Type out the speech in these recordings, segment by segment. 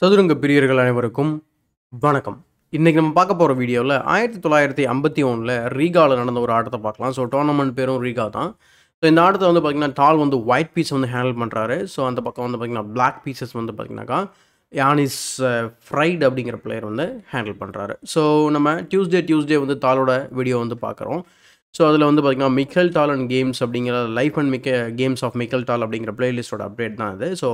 சதுரங்க பிரியர்கள் அனைவருக்கும் வணக்கம் இன்றைக்கி நம்ம பார்க்க போகிற வீடியோவில் ஆயிரத்தி தொள்ளாயிரத்தி ஐம்பத்தி ஒன்றில் ரீகாவில் நடந்த ஒரு ஆட்டத்தை பார்க்கலாம் ஸோ டோர்னமெண்ட் பேரும் ரீகா தான் ஸோ இந்த ஆட்டத்தை வந்து பார்த்திங்கன்னா டால் வந்து ஒயிட் பீஸ் வந்து ஹேண்டில் பண்ணுறாரு ஸோ அந்த பக்கம் வந்து பார்த்திங்கன்னா பிளாக் பீசஸ் வந்து பார்த்திங்கனாக்கா யானிஸ் ஃப்ரைட் uh, அப்படிங்கிற பிளேயர் வந்து ஹேண்டில் பண்ணுறாரு ஸோ நம்ம டியூஸ்டே டியூஸ்டே வந்து டாலோட வீடியோ வந்து பார்க்குறோம் ஸோ அதில் வந்து பார்த்திங்கன்னா மிக்கல் டால் அண்ட் கேம்ஸ் அப்படிங்கிற life and Mikhail games of Mikhail Tal அப்படிங்கிற பிளேலிஸ்டோட அப்டேட் தான் அது ஸோ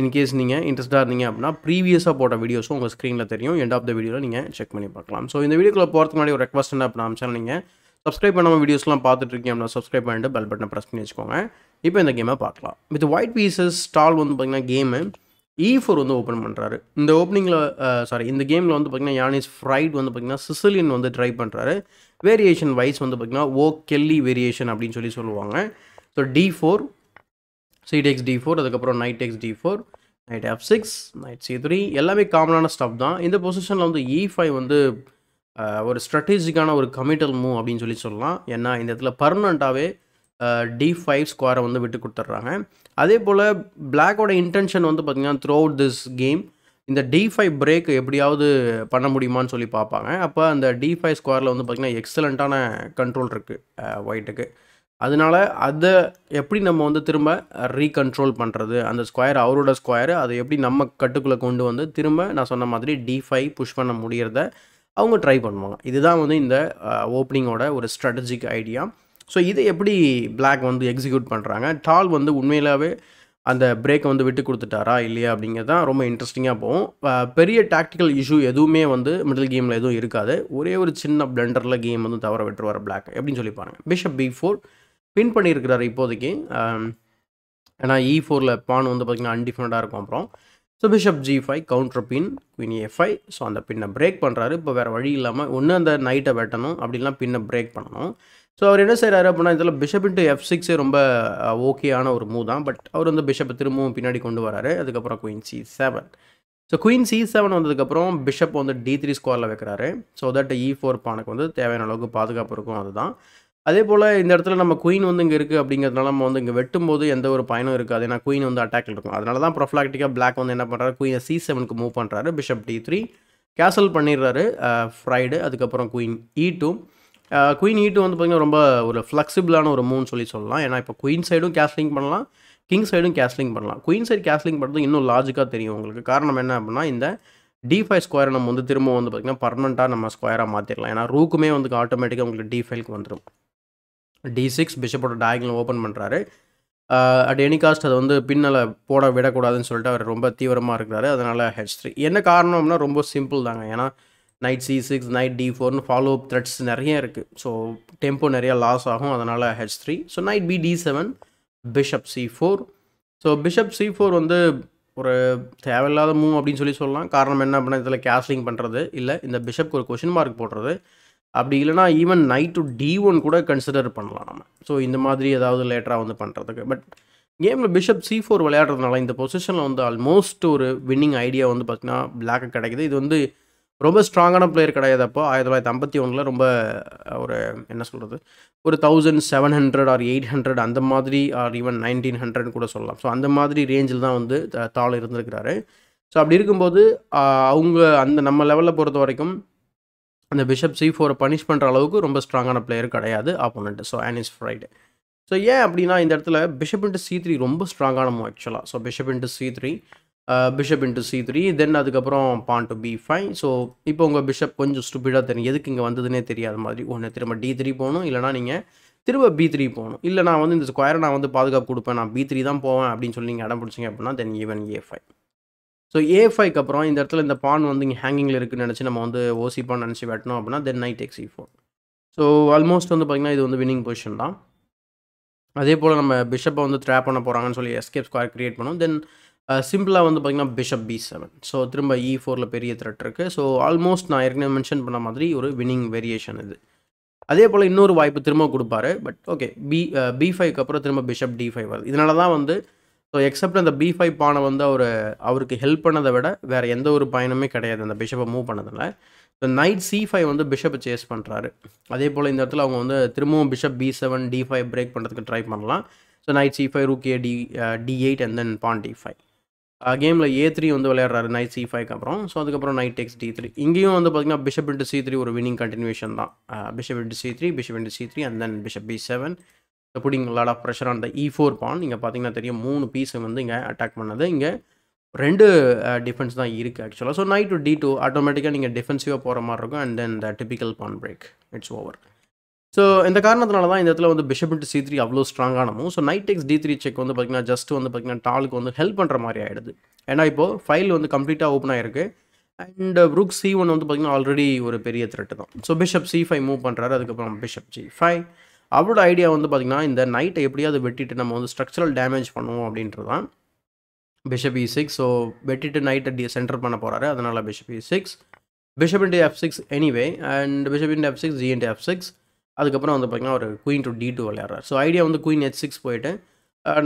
இன்கேஸ் நீங்கள் இன்ட்ரெஸ்ட்டாக இருந்தீங்க அப்படின்னா ப்ரீவியஸாக போட்ட வீடியோஸும் உங்கள் ஸ்க்ரீனில் தெரியும் எண்ட் ஆஃப் த வீடியோவில் நீங்கள் செக் பண்ணி பார்க்கலாம் ஸோ இந்த வீடியோக்குள்ள போகிறதுக்கு முன்னாடி ஒரு ரெக்வஸ்ட் என்ன அப்படின்னா சேனல் நீங்கள் சப்ஸ்கிரைப் பண்ணாமல் வீடியோஸ்லாம் பார்த்துட்டு இருக்கீங்க அப்படின்னா சப்ஸ்கிரைப் பண்ணிட்டு பெல் பட்டனை ப்ரெஸ் பண்ணி வச்சுக்கோங்க இப்போ இந்த கேமை பார்க்கலாம் வித் ஒயிட் பீசஸ் ஸ்டால் வந்து பார்த்திங்கன்னா கேமு ஈ ஃபோர் e வந்து ஓப்பன் பண்ணுறாரு இந்த ஓப்பனிங்கில் சாரி இந்த கேமில் வந்து பார்த்திங்கன்னா யானிஸ் ஃப்ரைட் வந்து பார்த்திங்கன்னா சிசிலியன் வந்து ட்ரை பண்ணுறாரு வேரியேஷன் வைஸ் வந்து பார்த்திங்கன்னா ஓ கெல்லி வேரியேஷன் அப்படின்னு சொல்லி சொல்லுவாங்க so d four c takes d four அதுக்கப்புறம் knight takes d four knight f six knight c three எல்லாமே காமனான ஸ்டப் தான் இந்த பொசிஷனில் வந்து இ e ஃபைவ் வந்து ஒரு ஸ்ட்ராட்டஜிக்கான ஒரு கமிட்டல் மூவ் அப்படின்னு சொல்லி சொல்லலாம் ஏன்னா இந்த இடத்துல பர்மனண்ட்டாகவே டி ஃபைவ் ஸ்கொயரை வந்து விட்டு கொடுத்துட்றாங்க அதே போல் பிளாக்கோட இன்டென்ஷன் வந்து பார்த்திங்கன்னா த்ரூ அவுட் திஸ் கேம் இந்த டி ஃபைவ் பிரேக் எப்படியாவது பண்ண முடியுமான்னு சொல்லி பார்ப்பாங்க அப்போ அந்த டி ஃபைவ் ஸ்கொயரில் வந்து பார்த்திங்கன்னா எக்ஸலண்ட்டான கண்ட்ரோல் இருக்குது ஒயிட்டுக்கு அதனால் அதை எப்படி நம்ம வந்து திரும்ப ரீகண்ட்ரோல் பண்ணுறது அந்த ஸ்கொயர் அவரோட ஸ்கொயரு அதை எப்படி நம்ம கட்டுக்குள்ளே கொண்டு வந்து திரும்ப நான் சொன்ன மாதிரி டி ஃபைவ் புஷ் பண்ண முடியறத அவங்க ட்ரை பண்ணுவாங்க இதுதான் வந்து இந்த ஓப்பனிங்கோட ஒரு ஸ்ட்ராட்டஜிக் ஐடியா ஸோ இதை எப்படி பிளாக் வந்து எக்ஸிக்யூட் பண்ணுறாங்க டால் வந்து உண்மையிலாவே அந்த பிரேக்கை வந்து விட்டு கொடுத்துட்டாரா இல்லையா அப்படிங்கிறது தான் ரொம்ப இன்ட்ரெஸ்டிங்காக போகும் பெரிய டாக்டிக்கல் இஷ்யூ எதுவுமே வந்து மிடில் கேமில் எதுவும் இருக்காது ஒரே ஒரு சின்ன பிளண்டரில் கேம் வந்து தவற விட்டுருவார் பிளாக் எப்படின்னு சொல்லி பாருங்கள் பிஷப் பி ஃபோர் பின் பண்ணியிருக்கிறாரு இப்போதைக்கு ஏன்னா இ e ஃபோரில் பான் வந்து பார்த்திங்கன்னா அன்டிஃபெண்டாக இருக்கும் அப்புறம் so bishop g five counter pin queen a five so அந்த பின்னை பிரேக் பண்ணுறாரு இப்போ வேறு வழி இல்லாமல் ஒன்று அந்த நைட்டை வெட்டணும் அப்படின்லாம் பின்னை பிரேக் பண்ணணும் ஸோ அவர் என்ன செய்கிறாரு அப்படின்னா இதில் பிஷப் இன்ட்டு எஃப் சிக்ஸே ரொம்ப ஓகேயான ஒரு மூவ் தான் பட் அவர் வந்து பிஷப்பை திரும்பவும் பின்னாடி கொண்டு வராரு அதுக்கப்புறம் queen c seven so queen c seven வந்ததுக்கப்புறம் பிஷப் வந்து டி த்ரீ ஸ்கோரில் வைக்கிறாரு ஸோ தட் இ ஃபோர் பானுக்கு வந்து தேவையான அளவுக்கு பாதுகாப்பு இருக்கும் அதுதான் அதே போல் இந்த இடத்துல நம்ம குயின் வந்து இங்கே இருக்குது அப்படிங்கிறதுனால நம்ம வந்து இங்கே வெட்டும்போது எந்த ஒரு பயனும் இருக்காது ஏன்னா குயின் வந்து அட்டாக்கில் இருக்கும் அதனால தான் ப்ரொஃப்ளாக்டிக்காக பிளாக் வந்து என்ன பண்ணுறாரு குயினை சி செவனுக்கு மூவ் பண்ணுறாரு பிஷப் டி த்ரீ கேசல் பண்ணிடுறாரு ஃப்ரைடு அதுக்கப்புறம் queen e two queen e two வந்து பார்த்திங்கன்னா ரொம்ப ஒரு ஃப்ளெக்சிபிளான ஒரு மூவ்னு சொல்லி சொல்லலாம் ஏன்னா இப்போ குயின் சைடும் கேஸ்லிங் பண்ணலாம் கிங் சைடும் கேஸ்லிங் பண்ணலாம் குயின் சைடு கேஸ்லிங் பண்ணுறது இன்னும் லாஜிக்காக தெரியும் உங்களுக்கு காரணம் என்ன அப்படின்னா இந்த டி ஃபைவ் ஸ்கொயரை நம்ம வந்து திரும்ப வந்து பார்த்திங்கன்னா பர்மனெண்ட்டாக நம்ம ஸ்கொயராக மாற்றிடலாம் ஏன்னா ரூக்குமே வந்து ஆட்டோமேட்டிக்காக உங்களுக்கு டி ஃபைவ்க்கு வந்துடும் டி சிக்ஸ் பிஷப்போட டயக்னல் ஓப்பன் பண்ணுறாரு அட் எனி காஸ்ட் அதை வந்து பின்னால் போட விடக்கூடாதுன்னு சொல்லிட்டு அவர் ரொம்ப தீவிரமாக இருக்கிறாரு அதனால் ஹெச் த்ரீ என்ன காரணம்னா ரொம்ப சிம்பிள் தாங்க ஏன்னா knight c six knight d ஃபோர்னு ஃபாலோ அப் த்ரெட்ஸ் நிறைய இருக்குது ஸோ டெம்போ நிறையா லாஸ் ஆகும் அதனால் h three so knight b d seven bishop c four so bishop c four வந்து ஒரு தேவையில்லாத மூவ் அப்படின்னு சொல்லி சொல்லலாம் காரணம் என்ன அப்படின்னா இதில் கேஸ்லிங் பண்ணுறது இல்லை இந்த பிஷப்க்கு ஒரு கொஷின் மார்க் போடுறது அப்படி இல்லைனா even knight to d one கூட கன்சிடர் பண்ணலாம் நம்ம ஸோ இந்த மாதிரி ஏதாவது லேட்டராக வந்து பண்ணுறதுக்கு பட் கேமில் பிஷப் சி ஃபோர் விளையாடுறதுனால இந்த பொசிஷனில் வந்து ஆல்மோஸ்ட் ஒரு வின்னிங் ஐடியா வந்து பார்த்திங்கன்னா பிளாக்கு கிடைக்குது இது வந்து ரொம்ப ஸ்ட்ராங்கான பிளேயர் கிடையாது அப்போ ஆயிரத்தி தொள்ளாயிரத்தி ஐம்பத்தி ஒன்றில் ரொம்ப ஒரு என்ன சொல்கிறது ஒரு thousand seven hundred or eight hundred அந்த மாதிரி ஆர் ஈவன் நைன்டீன் ஹண்ட்ரட் கூட சொல்லலாம் ஸோ அந்த மாதிரி ரேஞ்சில் தான் வந்து தாள் இருந்திருக்கிறாரு ஸோ அப்படி இருக்கும்போது அவங்க அந்த நம்ம லெவலில் பொறுத்த வரைக்கும் அந்த பிஷப் சி ஃபோரை பனிஷ் பண்ணுற அளவுக்கு ரொம்ப ஸ்ட்ராங்கான பிளேயர் கிடையாது opponent so is Friday so ஏன் அப்படின்னா இந்த இடத்துல பிஷப் இன்ட்டு சி த்ரீ ரொம்ப ஸ்ட்ராங்கான மூவ் ஆக்சுவலாக so bishop into c three bishop into c three then அதுக்கப்புறம் pawn to b five so இப்போ உங்கள் பிஷப் கொஞ்சம் ஸ்டூபிடாக தெரியும் எதுக்கு இங்கே வந்ததுன்னே தெரியாத மாதிரி ஒன்று திரும்ப டி த்ரீ போகணும் இல்லைனா நீங்கள் திரும்ப பி த்ரீ போகணும் இல்லை நான் வந்து இந்த ஸ்கொயரை நான் வந்து பாதுகாப்பு கொடுப்பேன் நான் பி த்ரீ தான் போவேன் அப்படின்னு சொல்லி நீங்கள் இடம் பிடிச்சிங்க அப்படின்னா then even a five so a ஃபைவ்க்கு அப்புறம் இந்த இடத்துல இந்த பான் வந்து இங்கே ஹேங்கிங்கில் இருக்குன்னு நினச்சி நம்ம வந்து ஓசி பான் நினச்சி வெட்டணும் அப்படின்னா then knight x e four so almost வந்து பார்த்திங்கன்னா இது வந்து வின்னிங் பொசிஷன் தான் அதே போல் நம்ம பிஷப்பை வந்து ட்ராப் பண்ண போகிறாங்கன்னு சொல்லி எஸ்கேப் ஸ்கொயர் க்ரியேட் பண்ணும் தென் சிம்பிளாக வந்து பார்த்திங்கன்னா பிஷப் பி செவன் ஸோ திரும்ப இ e ஃபோரில் பெரிய த்ரெட் இருக்குது ஸோ ஆல்மோஸ்ட் நான் ஏற்கனவே மென்ஷன் பண்ண மாதிரி ஒரு வின்னிங் வேரியேஷன் இது அதே போல் இன்னொரு வாய்ப்பு திரும்ப கொடுப்பாரு பட் ஓகே பி பி ஃபைவ்க்கு அப்புறம் திரும்ப பிஷப் டி ஃபைவ் வருது இதனால தான் வந்து ஸோ எக்ஸப்ட் அந்த பி ஃபைவ் பானை வந்து அவர் அவருக்கு ஹெல்ப் பண்ணதை விட வேறு எந்த ஒரு பயணமே கிடையாது அந்த பிஷப்பை மூவ் பண்ணதில் ஸோ நைட் சி ஃபைவ் வந்து பிஷப்பை சேஸ் பண்ணுறாரு அதே போல் இந்த இடத்துல அவங்க வந்து திரும்பவும் bishop b seven d five break பண்ணுறதுக்கு ட்ரை பண்ணலாம் so knight c five k d d eight and then pawn d five கேமில் ஏ த்ரீ வந்து விளையாடுறாரு நைட் சி ஃபைவ்க்கு அப்புறம் ஸோ அதுக்கப்புறம் நைட் டெக்ஸ் டி த்ரீ இங்கேயும் வந்து பார்த்திங்கன்னா பிஷப் இன்ட்டு சி த்ரீ ஒரு வினிங் கண்டினியூஷன் தான் bishop into c three bishop into c three and then bishop b seven so putting lot of pressure on the e e four pawn இங்கே பார்த்தீங்கன்னா தெரியும் மூணு பீஸை வந்து இங்கே அட்டாக் பண்ணது இங்கே ரெண்டு டிஃபென்ஸ் தான் இருக்குது ஆக்சுவலாக so knight to d two ஆட்டோமேட்டிக்காக நீங்கள் டிஃபென்சிவாக போகிற மாதிரி இருக்கும் and then the typical pawn break it's over so இந்த காரணத்தினால தான் இந்த இடத்துல வந்து பிஷப் இன்ட்டு சி த்ரீ அவ்வளோ ஸ்ட்ராங்கானமும் so knight takes d three check வந்து பார்த்திங்கன்னா ஜஸ்ட் வந்து பார்த்திங்கன்னா டாலுக்கு வந்து ஹெல்ப் பண்ணுற மாதிரி ஆகிடுது ஏன்னா இப்போது ஃபைல் வந்து கம்ப்ளீட்டாக ஓப்பன் ஆகிருக்கு அண்ட் ருக் சி ஒன் வந்து பார்த்திங்கன்னா ஆல்ரெடி ஒரு பெரிய த்ரெட்டு தான் so bishop c five move பண்ணுறாரு அதுக்கப்புறம் பிஷப் ஜி ஃபைவ் அவரோட ஐடியா வந்து பார்த்திங்கன்னா இந்த நைட்டை எப்படியாவது வெட்டிட்டு நம்ம வந்து ஸ்ட்ரக்சரல் டேமேஜ் பண்ணுவோம் அப்படின்றது தான் பிஷப் இ சிக்ஸ் ஸோ வெட்டிட்டு நைட்டை டி சென்டர் பண்ண போகிறாரு அதனால் bishop e e six bishop into f six anyway and bishop into f six g f six அதுக்கப்புறம் வந்து பார்த்திங்கன்னா ஒரு குயின் டு டி டூ விளையாடுறாரு ஸோ ஐடியா வந்து குயின் எச் சிக்ஸ் போயிட்டு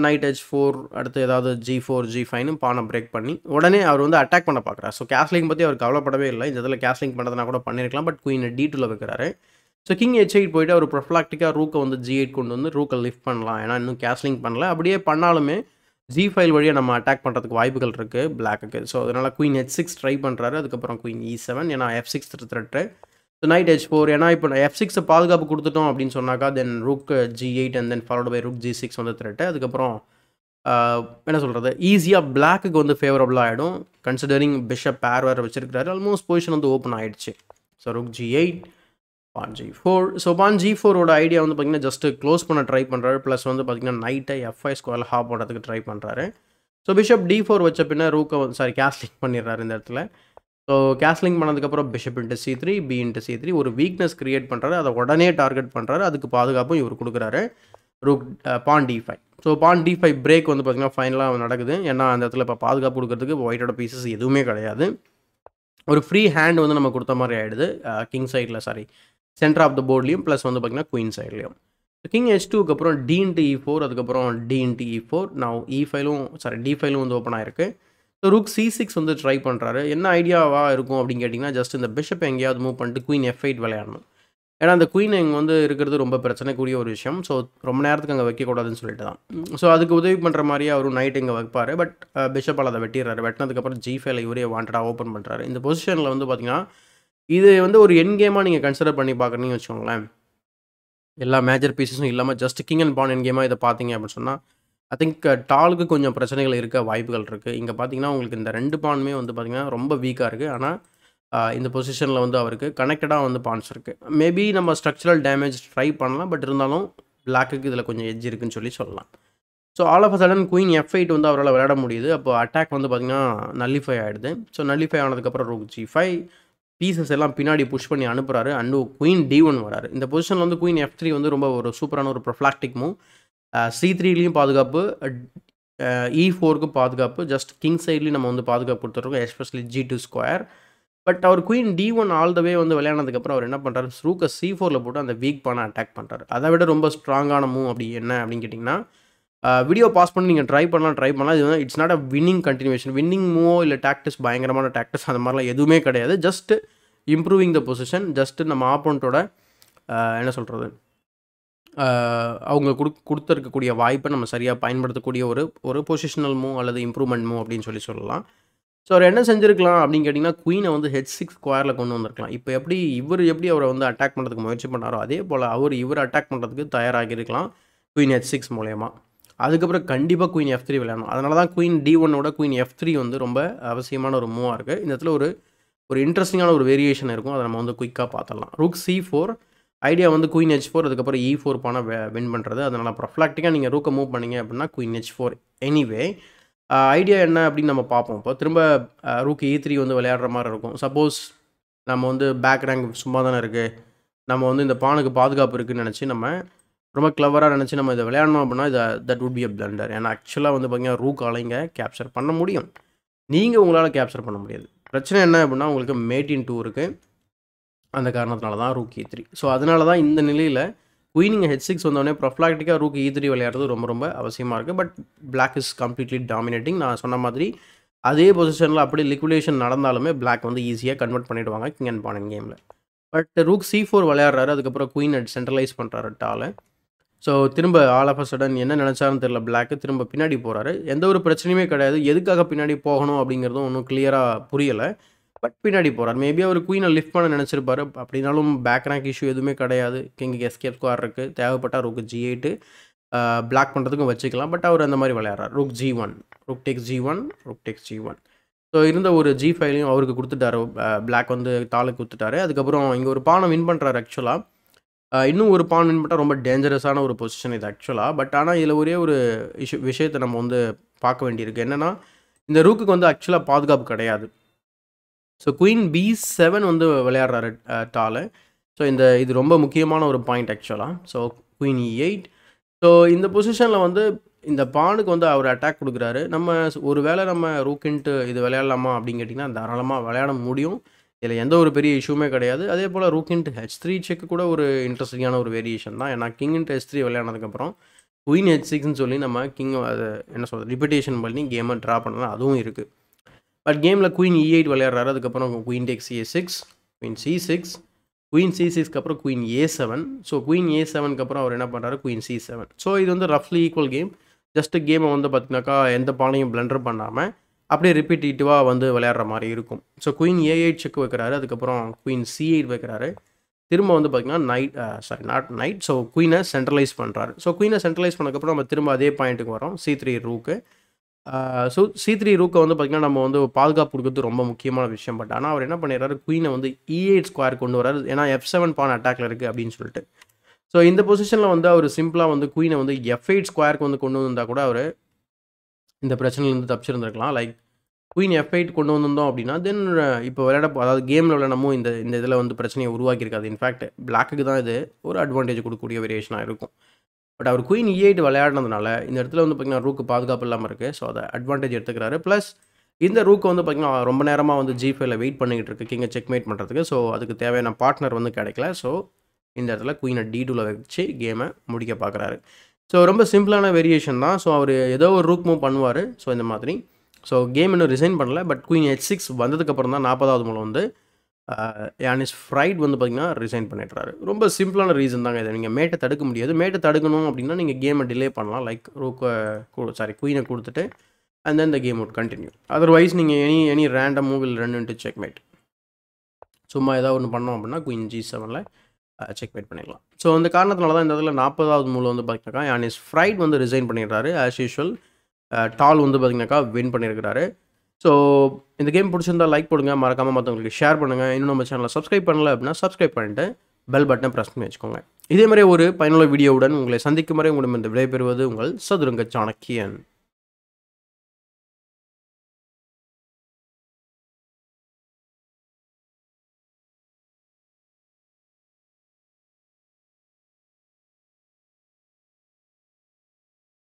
நைட் ஹெச் ஃபோர் அடுத்து ஏதாவது ஜி ஃபோர் ஜி ஃபைனும் பானை பிரேக் பண்ணி உடனே அவர் வந்து அட்டாக் பண்ண பார்க்குறாரு ஸோ கேஸ்லிங் பற்றி அவர் கவலைப்படவே இல்லை இந்த இதில் கேஸ்லிங் பண்ணுறதுனா கூட பண்ணியிருக்கலாம் பட் குயின் டி டூவில் வைக்கிறாரு ஸோ கிங் ஹெச் எயிட் போயிட்டு அவர் ப்ரொஃப்ளாக்டிக்காக ரூக்கை வந்து ஜி எயிட் கொண்டு வந்து ரூக்கை லிஃப்ட் பண்ணலாம் ஏன்னா இன்னும் கேஸ்லிங் பண்ணல அப்படியே பண்ணாலுமே ஜி ஃபைல் வழியாக நம்ம அட்டாக் பண்ணுறதுக்கு வாய்ப்புகள் இருக்குது பிளாக்குக்கு ஸோ அதனால் குயின் ஹெச் சிக்ஸ் ட்ரை பண்ணுறாரு அதுக்கப்புறம் குயின் இ செவன் ஏன்னா f six threat so knight h four ஏன்னா இப்போ எஃப் சிக்ஸை பாதுகாப்பு கொடுத்துட்டோம் அப்படின்னு சொன்னாக்கா then rook g eight and then followed by rook g six வந்து த்ரெட்டு அதுக்கப்புறம் என்ன சொல்கிறது ஈஸியாக பிளாக்குக்கு வந்து ஃபேவரபுளாக ஆகிடும் கன்சிடரிங் பிஷப் பேர் வேறு வச்சிருக்கிறாரு ஆல்மோஸ்ட் பொசிஷன் வந்து ஓப்பன் ஆகிடுச்சு so rook g eight pawn g four so pawn g ஃபோரோட ஐடியா வந்து பார்த்திங்கன்னா ஜஸ்ட்டு க்ளோஸ் பண்ண ட்ரை பண்ணுறாரு ப்ளஸ் வந்து பார்த்திங்கன்னா நைட்டை எஃப்ஐ ஸ்கொயரில் ஹாப் பண்ணுறதுக்கு ட்ரை பண்ணுறாரு ஸோ பிஷப் டி ஃபோர் வச்ச பின்னா ரூக்கை வந்து சாரி கேஸ்லிங் பண்ணிடுறாரு இந்த இடத்துல ஸோ கேஸ்லிங் பண்ணதுக்கப்புறம் bishop into c three b into c three ஒரு வீக்னஸ் க்ரியேட் பண்ணுறாரு அதை உடனே டார்கெட் பண்ணுறாரு அதுக்கு பாதுகாப்பும் இவர் கொடுக்குறாரு rook pawn d five so pawn d five break வந்து பார்த்திங்கன்னா ஃபைனலாக நடக்குது ஏன்னா அந்த இடத்துல இப்போ பாதுகாப்பு கொடுக்குறதுக்கு ஒயிட்டோட பீசஸ் எதுவுமே கிடையாது ஒரு ஃப்ரீ ஹேண்ட் வந்து நம்ம கொடுத்த மாதிரி ஆகிடுது கிங் சைடில் சாரி சென்டர் ஆஃப் த போர்ட்லேயும் ப்ளஸ் வந்து பார்த்திங்கன்னா குயின் சைட்லேயும் கிங் ஹெச் டூக்கு அப்புறம் டிஎன்டி இ ஃபோர் அதுக்கப்புறம் டிஎன்டி இ ஃபோர் நான் இ ஃபைலும் சாரி டி ஃபைலும் வந்து ஓப்பன் ஆயிருக்கு ஸோ ரூக் சி சிக்ஸ் வந்து ட்ரை பண்ணுறாரு என்ன ஐடியாவாக இருக்கும் அப்படின்னு கேட்டிங்கன்னா ஜஸ்ட் இந்த பிஷப் எங்கேயாவது மூவ் பண்ணிட்டு குயின் எஃப் எயிட் விளையாடணும் ஏன்னா அந்த குயின் இங்கே வந்து இருக்கிறது ரொம்ப பிரச்சனைக்குரிய ஒரு விஷயம் ஸோ ரொம்ப நேரத்துக்கு அங்கே வைக்கக்கூடாதுன்னு சொல்லிட்டு தான் ஸோ அதுக்கு உதவி பண்ணுற மாதிரியே அவரும் நைட் இங்கே வைப்பார் பட் பிஷப்பால் அதை வெட்டிடுறாரு வெட்டினதுக்கப்புறம் ஜி ஃபைல இவரே வாண்டடாக ஓப்பன் பண்ணுறாரு இந்த பொசிஷனில் வந்து பார்த்திங்கன்னா இது வந்து ஒரு என் கேமாக நீங்கள் கன்சிடர் பண்ணி பார்க்குறீங்கன்னு வச்சுக்கோங்களேன் எல்லா மேஜர் பீசஸும் இல்லாமல் ஜஸ்ட் கிங் அண்ட் பான் என் கேமாக இதை பார்த்தீங்க அப்படின்னு சொன்னால் ஐ திங்க் டாலுக்கு கொஞ்சம் பிரச்சனைகள் இருக்க வாய்ப்புகள் இருக்குது இங்கே பார்த்தீங்கன்னா உங்களுக்கு இந்த ரெண்டு பானுமே வந்து பார்த்திங்கன்னா ரொம்ப வீக்காக இருக்குது ஆனால் இந்த பொசிஷனில் வந்து அவருக்கு கனெக்டடாக வந்து பான்ஸ் இருக்குது மேபி நம்ம ஸ்ட்ரக்சரல் டேமேஜ் ட்ரை பண்ணலாம் பட் இருந்தாலும் பிளாக்குக்கு இதில் கொஞ்சம் எஜ் இருக்குன்னு சொல்லி சொல்லலாம் so all of sudden queen f eight வந்து அவரால் விளையாட முடியுது அப்போ அட்டாக் வந்து பார்த்திங்கன்னா நல்லிஃபை ஆகிடுது ஸோ நல்லிஃபை ஆனதுக்கப்புறம் ரூக் ஜி ஃபைவ் பீசஸ் எல்லாம் பின்னாடி புஷ் பண்ணி அனுப்புகிறாரு அண்டு குயின் டி ஒன் வராரு இந்த பொசிஷனில் வந்து குயின் எஃப் த்ரீ வந்து ரொம்ப ஒரு சூப்பரான ஒரு ப்ரொஃப்ளாக்டிக் மூவ் சி த்ரீலேயும் பாதுகாப்பு இ uh, ஃபோருக்கு e பாதுகாப்பு ஜஸ்ட் கிங் சைட்லேயும் நம்ம வந்து பாதுகாப்பு கொடுத்துருக்கோம் especially g two square but அவர் queen d one all the way வந்து விளையாடுனதுக்கப்புறம் அவர் என்ன பண்ணுறாரு ஸ்ரூக்கை சி ஃபோரில் போட்டு அந்த வீக் பானை அட்டாக் பண்ணுறாரு அதை விட ரொம்ப ஸ்ட்ராங்கான மூவ் அப்படி என்ன அப்படின்னு கேட்டிங்கன்னா வீடியோ பாஸ் பண்ணி நீங்கள் ட்ரை பண்ணலாம் ட்ரை பண்ணலாம் இது வந்து it's not a winning continuation winning மூவோ இல்லை டாக்டிஸ் பயங்கரமான டாக்டிஸ் அந்த மாதிரிலாம் எதுவுமே கிடையாது just improving the position just நம்ம ஆப்போன்ட்டோட என்ன சொல்கிறது அவங்க கொடு கொடுத்துருக்கக்கூடிய வாய்ப்பை நம்ம சரியாக பயன்படுத்தக்கூடிய ஒரு ஒரு பொசிஷனல் மூவ் அல்லது இம்ப்ரூவ்மெண்ட் மூவ் அப்படின்னு சொல்லி சொல்லலாம் ஸோ அவர் என்ன செஞ்சுருக்கலாம் அப்படின்னு கேட்டிங்கன்னா குயினை வந்து ஹெச் சிக்ஸ் ஸ்கொயரில் கொண்டு வந்திருக்கலாம் இப்போ எப்படி இவர் எப்படி அவரை வந்து அட்டாக் பண்ணுறதுக்கு முயற்சி பண்ணாரோ அதே போல் அவர் இவர் அட்டாக் பண்ணுறதுக்கு தயாராகிருக்கலாம் குயின் ஹெச் சிக்ஸ் மூலயமா அதுக்கப்புறம் கண்டிப்பாக குயின் எஃப் த்ரீ விளையாடணும் அதனால தான் குயின் டி ஒன்னோட குயின் எஃப் த்ரீ வந்து ரொம்ப அவசியமான ஒரு மூவாக இருக்குது இந்த இடத்துல ஒரு ஒரு இன்ட்ரெஸ்டிங்கான ஒரு வேரியேஷன் இருக்கும் அதை நம்ம வந்து குயிக்காக பார்த்துடலாம் ருக் சி ஃபோர் ஐடியா வந்து குயின் ஹெச் ஃபோர் அதுக்கப்புறம் இ e ஃபோர் பானை வின் பண்ணுறது அதனால் ப்ரொஃப்ளாக்டிக்காக நீங்கள் ரூக்கை மூவ் பண்ணிங்க அப்படின்னா queen h four anyway idea என்ன அப்படின்னு நம்ம பார்ப்போம் இப்போ திரும்ப ரூக் இ த்ரீ வந்து விளையாடுற மாதிரி இருக்கும் சப்போஸ் நம்ம வந்து பேக் ரேங்க் சும்மா தானே இருக்குது நம்ம வந்து இந்த பானுக்கு பாதுகாப்பு இருக்குதுன்னு நினச்சி நம்ம ரொம்ப கிளவராக நினச்சி நம்ம இதை விளையாடணும் அப்படின்னா இது that would be a blunder ஏன்னா ஆக்சுவலாக வந்து பார்த்தீங்கன்னா ரூ காலைங்க கேப்சர் பண்ண முடியும் நீங்கள் உங்களால் கேப்சர் பண்ண முடியாது பிரச்சனை என்ன அப்படின்னா உங்களுக்கு மேட்டின் டூ இருக்குது அந்த காரணத்தினால தான் ரூக் இ த்ரீ ஸோ அதனால தான் இந்த நிலையில் குயினிங் ஹெச் சிக்ஸ் வந்தோடனே ப்ரொஃப்ளாக்டிக்காக ரூக் இ த்ரீ விளையாடுறது ரொம்ப ரொம்ப அவசியமாக இருக்குது but black is completely dominating நான் சொன்ன மாதிரி அதே பொசிஷனில் அப்படியே லிக்விடேஷன் நடந்தாலுமே பிளாக் வந்து ஈஸியாக கன்வெர்ட் பண்ணிவிடுவாங்க கிங் அண்ட் பானன் கேமில் பட் ரூக் சி ஃபோர் விளையாடுறாரு அதுக்கப்புறம் குயின் அட் சென்ட்ரலைஸ் பண்ணுறாரு டாலை ஸோ திரும்ப ஆல் ஆஃப் சடன் என்ன நினச்சாலும் தெரில பிளாக்கு திரும்ப பின்னாடி போகிறாரு எந்த ஒரு பிரச்சனையுமே கிடையாது எதுக்காக பின்னாடி போகணும் அப்படிங்கிறதும் ஒன்றும் கிளியராக புரியலை பட் பின்னாடி போகிறார் மேபி அவர் குயினை லிஃப்ட் பண்ண நினச்சிருப்பாரு அப்படின்னாலும் பேக் ரேங்க் இஷ்யூ எதுவுமே கிடையாது கிங்கு எஸ்கேப் ஸ்குவார் இருக்குது தேவைப்பட்டால் ருக்கு ஜி எயிட்டு பிளாக் பண்ணுறதுக்கும் வச்சுக்கலாம் பட் அவர் அந்த மாதிரி விளையாடுறார் rook g one rook takes g one rook takes g one so இருந்த ஒரு ஜி ஃபைலையும் அவருக்கு கொடுத்துட்டாரு பிளாக் வந்து தாளுக்கு கொடுத்துட்டாரு அதுக்கப்புறம் இங்கே ஒரு பானை வின் பண்ணுறாரு ஆக்சுவலாக இன்னும் ஒரு பான் வின் பண்ணால் ரொம்ப டேஞ்சரஸான ஒரு பொசிஷன் இது ஆக்சுவலாக பட் ஆனால் இதில் ஒரே ஒரு இஷ்யூ விஷயத்தை நம்ம வந்து பார்க்க வேண்டியிருக்கு என்னென்னா இந்த ரூக்குக்கு வந்து ஆக்சுவலாக பாதுகாப்பு கிடையாது ஸோ குயின் பி செவன் வந்து விளையாடுறாரு டாலு ஸோ இந்த இது ரொம்ப முக்கியமான ஒரு பாயிண்ட் ஆக்சுவலாக ஸோ குயின் எயிட் ஸோ இந்த பொசிஷனில் வந்து இந்த பானுக்கு வந்து அவர் அட்டாக் கொடுக்குறாரு நம்ம ஒரு வேளை நம்ம ரூக்கின்ட்டு இது விளையாடலாமா அப்படின்னு கேட்டிங்கன்னா தாராளமாக விளையாட முடியும் இதில் எந்த ஒரு பெரிய இஷ்யூமே கிடையாது அதே போல் rook into h three check கூட ஒரு இன்ட்ரெஸ்டிங்கான ஒரு வேரியேஷன் தான் ஏன்னா கிங் இன்ட்டு ஹெச் த்ரீ விளையாடுனதுக்கப்புறம் குயின் ஹெச் சிக்ஸ்னு சொல்லி நம்ம கிங் அதை என்ன சொல்கிறது ரிப்பிட்டேஷன் பண்ணி கேமை ட்ரா பண்ணலாம் அதுவும் இருக்குது பட் கேமில் குயின் இ எயிட் விளையாடுறாரு அதுக்கப்புறம் queen takes c six queen c six queen c சிக்ஸ்க்கு அப்புறம் queen a seven so queen a செவனுக்கு அப்புறம் அவர் என்ன பண்ணுறாரு குயின் சி செவன் ஸோ இது வந்து ரஃப்லி ஈக்குவல் கேம் ஜஸ்ட்டு கேமை வந்து பார்த்தீங்கன்னாக்கா எந்த பானையும் பிளண்டர் பண்ணாமல் அப்படியே ரிப்பீட்டிவாக வந்து விளையாடுற மாதிரி இருக்கும் so queen a eight check வைக்கிறாரு அதுக்கப்புறம் குயின் சி எயிட் வைக்கிறாரு திரும்ப வந்து பார்த்தீங்கன்னா knight sorry not knight so குயினை சென்ட்ரலைஸ் பண்ணுறாரு ஸோ குயினை சென்ட்ரலைஸ் பண்ணக்கப்புறம் நம்ம திரும்ப அதே பாயிண்ட்டுக்கு வரோம் c three rook so c three ரூக்கை வந்து பார்த்திங்கன்னா நம்ம வந்து பாதுகாப்பு கொடுக்குறது ரொம்ப முக்கியமான விஷயம் பட் ஆனால் அவர் என்ன பண்ணிடுறாரு குயினை வந்து இ எயிட் ஸ்கொயர் கொண்டு வராரு ஏன்னா எஃப் செவன் பான் அட்டாக்ல இருக்குது அப்படின்னு சொல்லிட்டு ஸோ இந்த பொசிஷனில் வந்து அவர் சிம்பிளாக வந்து குயினை வந்து எஃப் எயிட் ஸ்கொயருக்கு வந்து கொண்டு வந்தால் கூட அவர் இந்த பிரச்சனையிலேருந்து தப்பிச்சிருந்துருக்கலாம் லைக் குயின் எஃப் எயிட் கொண்டு வந்திருந்தோம் அப்படின்னா தென் இப்போ விளையாட அதாவது கேமில் விளையாடமும் இந்த இந்த இதில் வந்து பிரச்சனையை உருவாக்கியிருக்காது இன்ஃபேக்ட் பிளாக்குக்கு தான் இது ஒரு அட்வான்டேஜ் கொடுக்கக்கூடிய வேரியேஷனாக இருக்கும் பட் அவர் குயின் இ e எயிட் விளையாடினதுனால இந்த இடத்துல வந்து பார்த்திங்கன்னா ரூக்கு பாதுகாப்பு இல்லாமல் இருக்குது ஸோ அதை அட்வான்டேஜ் எடுத்துக்கிறாரு ப்ளஸ் இந்த ரூக்கு வந்து பார்த்திங்கன்னா ரொம்ப நேரமாக வந்து ஜி ஃபைவ்ல வெயிட் பண்ணிக்கிட்டு இருக்கு கிங்கை மேட் பண்ணுறதுக்கு ஸோ அதுக்கு தேவையான பார்ட்னர் வந்து கிடைக்கல ஸோ இந்த இடத்துல குயினை டி டூவில் வச்சு கேமை முடிக்க பார்க்குறாரு ஸோ ரொம்ப சிம்பிளான வேரியேஷன் தான் ஸோ அவர் ஏதோ ஒரு ரூக் மூவ் பண்ணுவார் ஸோ இந்த மாதிரி ஸோ கேம் இன்னும் ரிசைன் பண்ணலை பட் குயின் ஹெச் சிக்ஸ் வந்ததுக்கப்புறம் தான் நாற்பதாவது மூலம் வந்து யானிஸ் ஃப்ரைட் வந்து பார்த்திங்கன்னா ரிசைன் பண்ணிடுறாரு ரொம்ப சிம்பிளான ரீசன் தாங்க இதை நீங்கள் மேட்டை தடுக்க முடியாது மேட்டை தடுக்கணும் அப்படின்னா நீங்கள் கேமை டிலே பண்ணலாம் லைக் ரூக்கை சாரி குயினை கொடுத்துட்டு and then the game out continue otherwise நீங்கள் எனி எனி ரேண்டம் மூவில் ரன் இன்ட்டு செக் மேட் சும்மா ஏதாவது ஒன்று பண்ணோம் அப்படின்னா குயின் ஜி செவனில் செக் மேட் பண்ணிடலாம் ஸோ இந்த காரணத்தினால தான் இந்த இதில் நாற்பதாவது மூலம் வந்து பார்த்தீங்கன்னாக்கா யானிஸ் ஃப்ரைட் வந்து ரிசைன் பண்ணிடுறாரு ஆஸ் யூஷுவல் டால் வந்து பார்த்தீங்கன்னாக்கா வின் பண்ணியிருக்கிறாரு ஸோ இந்த கேம் பிடிச்சிருந்தா லைக் போடுங்க மறக்காமல் மற்றவங்களுக்கு ஷேர் பண்ணுங்கள் இன்னும் நம்ம சேனலில் சப்ஸ்கிரைப் பண்ணல அப்படின்னா சப்ஸ்கிரைப் பண்ணிட்டு பெல் பட்டனை ப்ரெஸ் பண்ணி வச்சுக்கோங்க இதே மாதிரி ஒரு பயனுள்ள வீடியோவுடன் உங்களை சந்திக்கும் வரை உங்களிடம் இந்த விடைபெறுவது உங்கள் சதுரங்க சாணக்கியன்